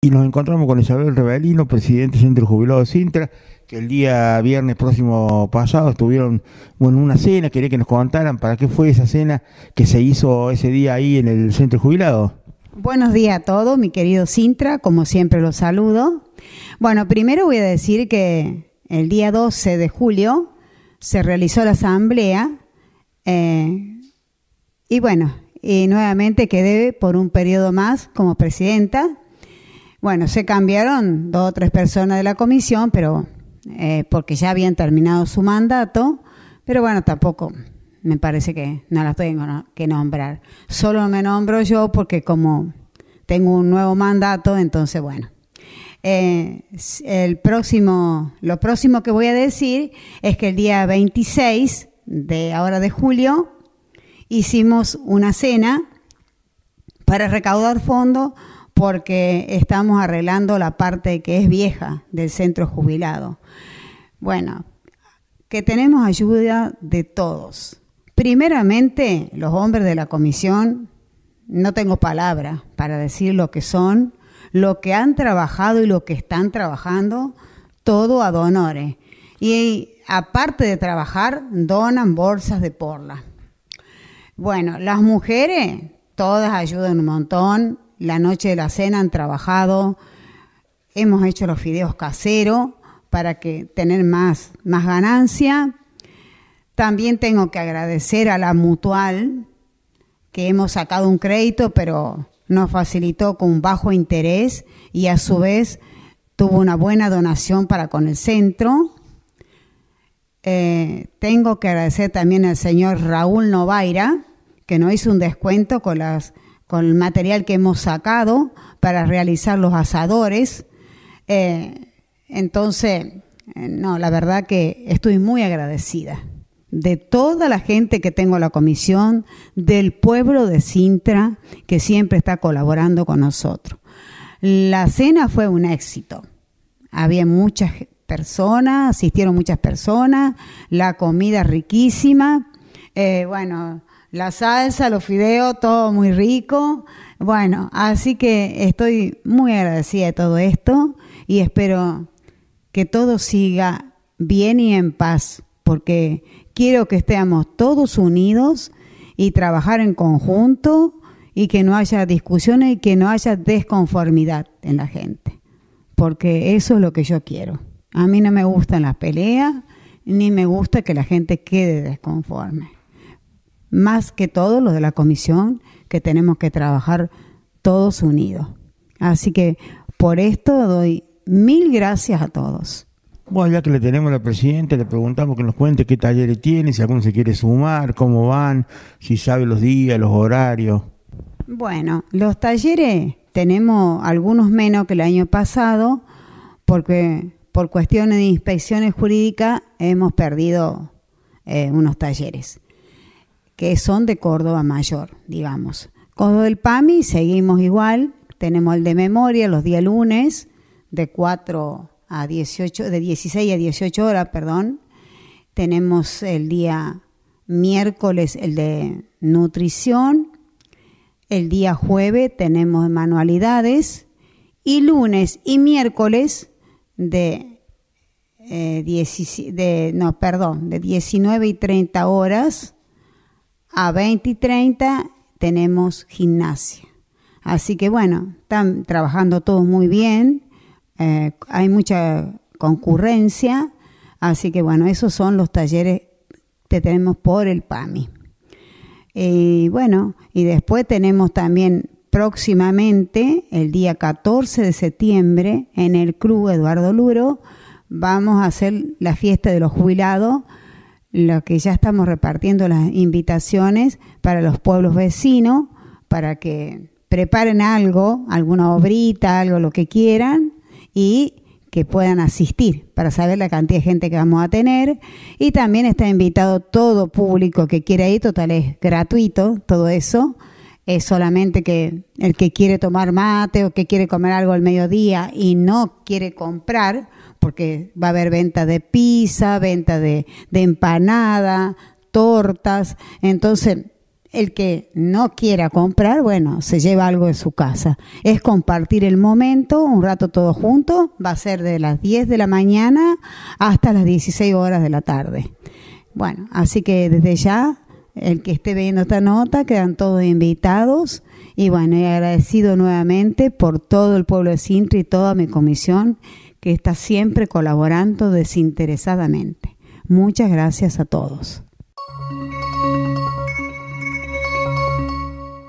Y nos encontramos con Isabel Rebelino, presidente del Centro Jubilado de Sintra, que el día viernes próximo pasado estuvieron una cena, quería que nos contaran para qué fue esa cena que se hizo ese día ahí en el Centro Jubilado. Buenos días a todos, mi querido Sintra, como siempre los saludo. Bueno, primero voy a decir que el día 12 de julio se realizó la asamblea eh, y bueno, y nuevamente quedé por un periodo más como presidenta bueno, se cambiaron dos o tres personas de la comisión, pero eh, porque ya habían terminado su mandato, pero bueno, tampoco me parece que no las tengo que nombrar. Solo me nombro yo porque como tengo un nuevo mandato, entonces bueno. Eh, el próximo, lo próximo que voy a decir es que el día 26 de ahora de julio hicimos una cena para recaudar fondos porque estamos arreglando la parte que es vieja del centro jubilado. Bueno, que tenemos ayuda de todos. Primeramente, los hombres de la comisión, no tengo palabra para decir lo que son, lo que han trabajado y lo que están trabajando, todo a donores. Y aparte de trabajar, donan bolsas de porla. Bueno, las mujeres, todas ayudan un montón, la noche de la cena han trabajado, hemos hecho los fideos caseros para que tener más, más ganancia. También tengo que agradecer a la mutual que hemos sacado un crédito, pero nos facilitó con bajo interés y a su vez tuvo una buena donación para con el centro. Eh, tengo que agradecer también al señor Raúl Novaira, que nos hizo un descuento con las con el material que hemos sacado para realizar los asadores. Eh, entonces, eh, no, la verdad que estoy muy agradecida de toda la gente que tengo la comisión, del pueblo de Sintra, que siempre está colaborando con nosotros. La cena fue un éxito. Había muchas personas, asistieron muchas personas, la comida riquísima. Eh, bueno, la salsa, los fideos, todo muy rico. Bueno, así que estoy muy agradecida de todo esto y espero que todo siga bien y en paz, porque quiero que estemos todos unidos y trabajar en conjunto y que no haya discusiones y que no haya desconformidad en la gente, porque eso es lo que yo quiero. A mí no me gustan las peleas, ni me gusta que la gente quede desconforme más que todos los de la comisión, que tenemos que trabajar todos unidos. Así que por esto doy mil gracias a todos. Bueno, ya que le tenemos a la presidenta, le preguntamos que nos cuente qué talleres tiene, si alguno se quiere sumar, cómo van, si sabe los días, los horarios. Bueno, los talleres tenemos algunos menos que el año pasado, porque por cuestiones de inspecciones jurídicas hemos perdido eh, unos talleres que son de Córdoba Mayor, digamos. Córdoba del PAMI seguimos igual, tenemos el de memoria los días lunes de 4 a 18, de 16 a 18 horas, perdón. Tenemos el día miércoles el de nutrición, el día jueves tenemos manualidades y lunes y miércoles de, eh, perdón, de 19 y 30 horas a 20 y 30 tenemos gimnasia. Así que bueno, están trabajando todos muy bien, eh, hay mucha concurrencia, así que bueno, esos son los talleres que tenemos por el PAMI. Y bueno, y después tenemos también próximamente, el día 14 de septiembre, en el Club Eduardo Luro, vamos a hacer la fiesta de los jubilados lo que ya estamos repartiendo las invitaciones para los pueblos vecinos, para que preparen algo, alguna obrita, algo lo que quieran y que puedan asistir para saber la cantidad de gente que vamos a tener. Y también está invitado todo público que quiera ir, total es gratuito todo eso, es solamente que el que quiere tomar mate o que quiere comer algo al mediodía y no quiere comprar, porque va a haber venta de pizza, venta de, de empanada, tortas, entonces el que no quiera comprar, bueno, se lleva algo de su casa. Es compartir el momento, un rato todos juntos, va a ser de las 10 de la mañana hasta las 16 horas de la tarde. Bueno, así que desde ya el que esté viendo esta nota, quedan todos invitados. Y bueno, he agradecido nuevamente por todo el pueblo de Sintra y toda mi comisión que está siempre colaborando desinteresadamente. Muchas gracias a todos.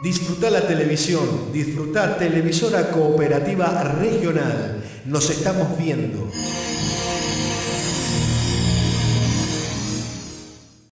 Disfrutar la televisión, disfrutar Televisora Cooperativa Regional. Nos estamos viendo.